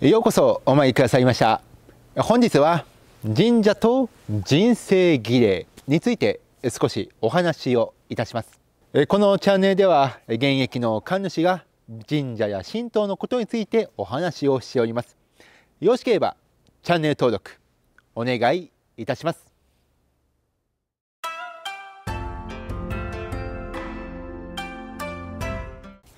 ようこそお参りくださいました本日は神社と人生儀礼について少しお話をいたしますこのチャンネルでは現役の神主が神社や神道のことについてお話をしておりますよろしければチャンネル登録お願いいたします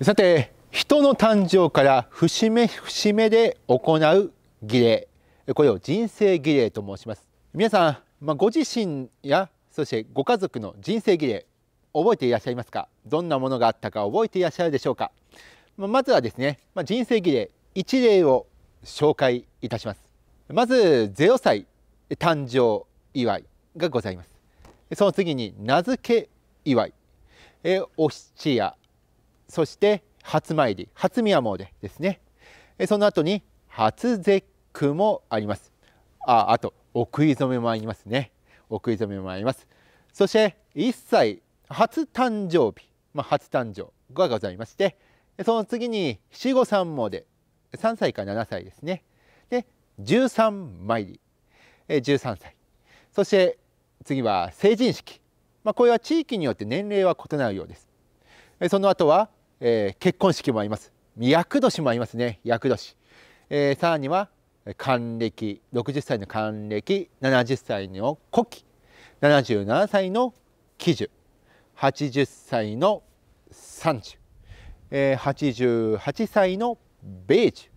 さて人の誕生から節目節目で行う儀礼これを人生儀礼と申します皆さん、まあ、ご自身やそしてご家族の人生儀礼覚えていらっしゃいますかどんなものがあったか覚えていらっしゃるでしょうか、まあ、まずはですね、まあ、人生儀礼一例を紹介いたしますまず0歳誕生祝いがございますその次に名付け祝いえお七夜そして初参り初宮詣ですねその後に初絶句もありますああとお食い初めもありますねお食い初めもありますそして一歳初誕生日、まあ、初誕生がございましてその次に七五三詣3歳から7歳ですねで13参り13歳そして次は成人式、まあ、これは地域によって年齢は異なるようですその後はえー、結婚式もあります厄年もありますね厄年、えー、さらには還暦60歳の還暦70歳の古希77歳の喜寿80歳の三寿、えー、88歳の米寿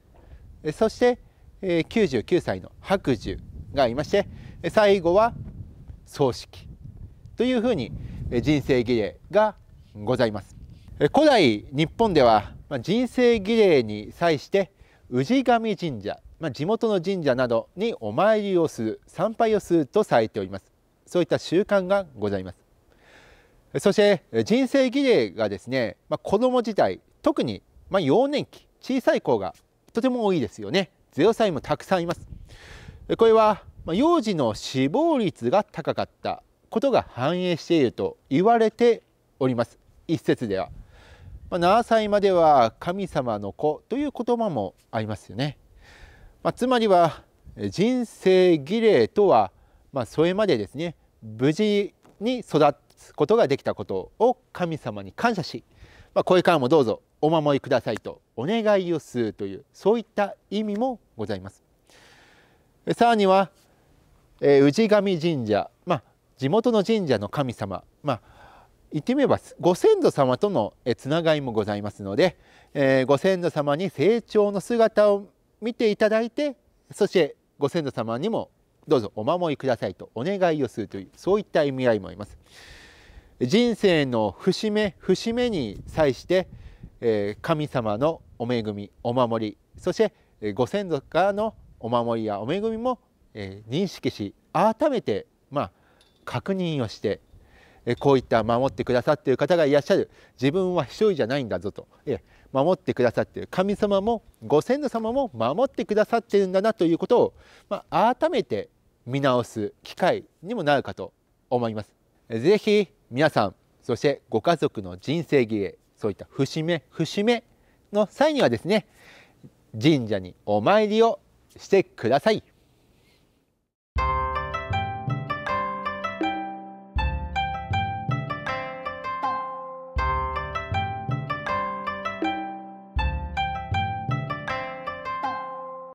そして、えー、99歳の白寿がありまして最後は葬式というふうに人生儀礼がございます。古代日本では人生儀礼に際して氏神神社、まあ、地元の神社などにお参りをする参拝をするとされておりますそういった習慣がございますそして人生儀礼がですね、まあ、子ども自体特にま幼年期小さい子がとても多いですよね0歳もたくさんいますこれは幼児の死亡率が高かったことが反映していると言われております一説では。まあ、7歳までは神様の子という言葉もありますよね。まあ、つまりは人生儀礼とは、まあ、それまでですね無事に育つことができたことを神様に感謝し、まあ、これからもどうぞお守りくださいとお願いをするというそういった意味もございます。さらには、えー、氏神神社、まあ、地元の神社の神様、まあ、言ってみればご先祖様とのつながりもございますので、えー、ご先祖様に成長の姿を見ていただいてそしてご先祖様にもどうぞお守りくださいとお願いをするというそういった意味合いもあります。人生の節目節目に際して、えー、神様のお恵みお守りそして、えご先祖からのお守りやお恵みも、えー、認識し改めて、まあ、確認をしてこういった守ってくださっている方がいらっしゃる自分は一人じゃないんだぞと守ってくださっている神様もご先祖様も守ってくださっているんだなということを、まあ、改めて見直す機会にもなるかと思います。ぜひ皆さんそしてご家族の人生儀礼そういった節目節目の際にはですね神社にお参りをしてください。